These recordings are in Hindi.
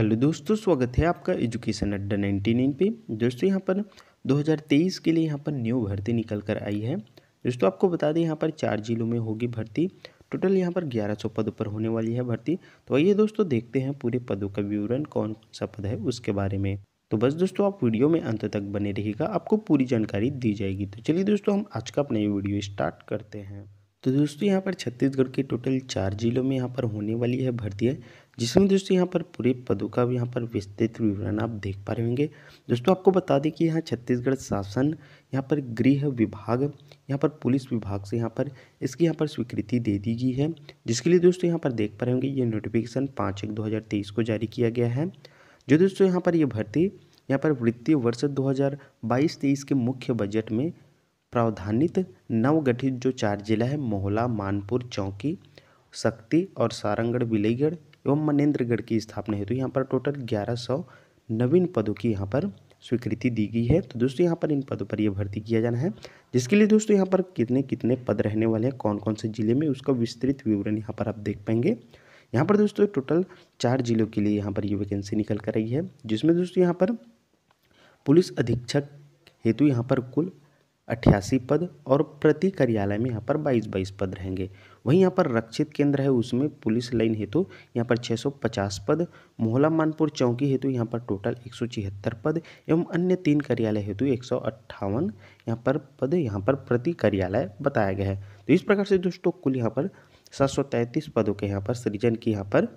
हेलो दोस्तों स्वागत है आपका एजुकेशन अड्डा नाइन्टी नाइन पे दोस्तों यहाँ पर 2023 के लिए यहाँ पर न्यू भर्ती निकल कर आई है दोस्तों आपको बता दें यहाँ पर चार जिलों में होगी भर्ती टोटल यहाँ पर 1100 पदों पर होने वाली है भर्ती तो आइए दोस्तों देखते हैं पूरे पदों का विवरण कौन कौन सा पद है उसके बारे में तो बस दोस्तों आप वीडियो में अंत तक बने रहेगा आपको पूरी जानकारी दी जाएगी तो चलिए दोस्तों हम आज का अपना वीडियो स्टार्ट करते हैं तो दोस्तों यहाँ पर छत्तीसगढ़ के टोटल चार जिलों में यहाँ पर होने वाली है भर्ती जिसमें दोस्तों यहाँ पर पूरे पदों का भी यहाँ पर विस्तृत विवरण आप देख पा रहे होंगे दोस्तों आपको बता दें कि यहाँ छत्तीसगढ़ शासन यहाँ पर गृह विभाग यहाँ पर पुलिस विभाग से यहाँ पर इसकी यहाँ पर स्वीकृति दे दी गई है जिसके लिए दोस्तों यहाँ पर देख पा रहे होंगे ये नोटिफिकेशन पाँच एक दो हज़ार तेईस को जारी किया गया है जो दोस्तों यहाँ पर ये यह भर्ती यहाँ पर वित्तीय वर्ष दो हज़ार बाईस तेईस के मुख्य बजट में प्रावधानित नवगठित जो चार जिला है मोहला मानपुर चौकी शक्ति और सारंगढ़ बिलईगढ़ एवं मनेन्द्रगढ़ की स्थापना हेतु तो यहाँ पर टोटल ग्यारह सौ नवीन पदों की यहाँ पर स्वीकृति दी गई है तो दोस्तों यहाँ पर इन पदों पर यह भर्ती किया जाना है जिसके लिए दोस्तों यहाँ पर कितने कितने पद रहने वाले हैं कौन कौन से जिले में उसका विस्तृत विवरण यहाँ पर आप देख पाएंगे यहाँ पर दोस्तों टोटल चार जिलों के लिए यहाँ पर ये वैकेंसी निकल कर रही है जिसमें दोस्तों यहाँ पर पुलिस अधीक्षक हेतु यहाँ पर कुल अट्ठासी पद और प्रति कार्यालय में यहाँ पर बाईस बाईस पद रहेंगे वहीं यहाँ पर रक्षित केंद्र है उसमें पुलिस लाइन हेतु तो यहाँ पर 650 पद मोहला मानपुर चौकी हेतु तो यहाँ पर टोटल एक पद एवं अन्य तीन कार्यालय हेतु एक सौ अट्ठावन यहाँ पर पद यहाँ पर प्रति कार्यालय बताया गया है तो इस प्रकार से दोस्तों कुल यहाँ पर सात पदों के यहाँ पर सृजन की यहाँ पर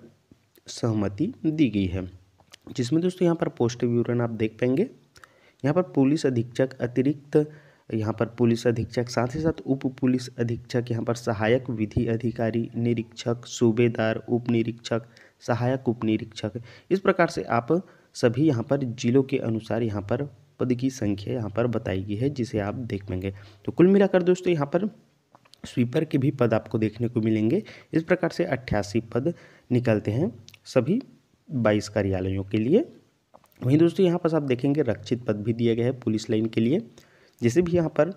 सहमति दी गई है जिसमें दोस्तों यहाँ पर पोस्ट विवरण आप देख पाएंगे यहाँ पर पुलिस अधीक्षक अतिरिक्त यहाँ पर पुलिस अधीक्षक साथ ही साथ उप पुलिस अधीक्षक यहाँ पर सहायक विधि अधिकारी निरीक्षक सूबेदार उप निरीक्षक सहायक उप निरीक्षक इस प्रकार से आप सभी यहाँ पर जिलों के अनुसार यहाँ पर पद की संख्या यहाँ पर बताई गई है जिसे आप देख पाएंगे तो कुल मिलाकर दोस्तों यहाँ पर स्वीपर के भी पद आपको देखने को मिलेंगे इस प्रकार से अट्ठासी पद निकलते हैं सभी बाईस कार्यालयों के लिए वहीं दोस्तों यहाँ पर आप देखेंगे रक्षित पद भी दिया गया है पुलिस लाइन के लिए जिसे भी यहाँ पर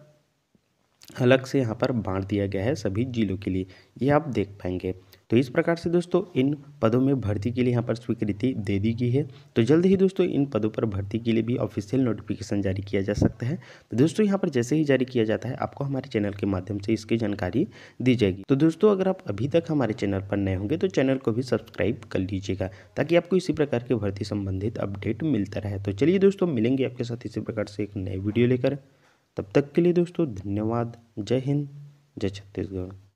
अलग से यहाँ पर बांट दिया गया है सभी जिलों के लिए ये आप देख पाएंगे तो इस प्रकार से दोस्तों इन पदों में भर्ती के लिए यहाँ पर स्वीकृति दे दी गई है तो जल्द ही दोस्तों इन पदों पर भर्ती के लिए भी ऑफिशियल नोटिफिकेशन जारी किया जा सकता है तो दोस्तों यहाँ पर जैसे ही जारी किया जाता है आपको हमारे चैनल के माध्यम से इसकी जानकारी दी जाएगी तो दोस्तों अगर आप अभी तक हमारे चैनल पर नए होंगे तो चैनल को भी सब्सक्राइब कर लीजिएगा ताकि आपको इसी प्रकार के भर्ती संबंधित अपडेट मिलता रहे तो चलिए दोस्तों मिलेंगे आपके साथ इसी प्रकार से एक नए वीडियो लेकर तब तक के लिए दोस्तों धन्यवाद जय हिंद जय छत्तीसगढ़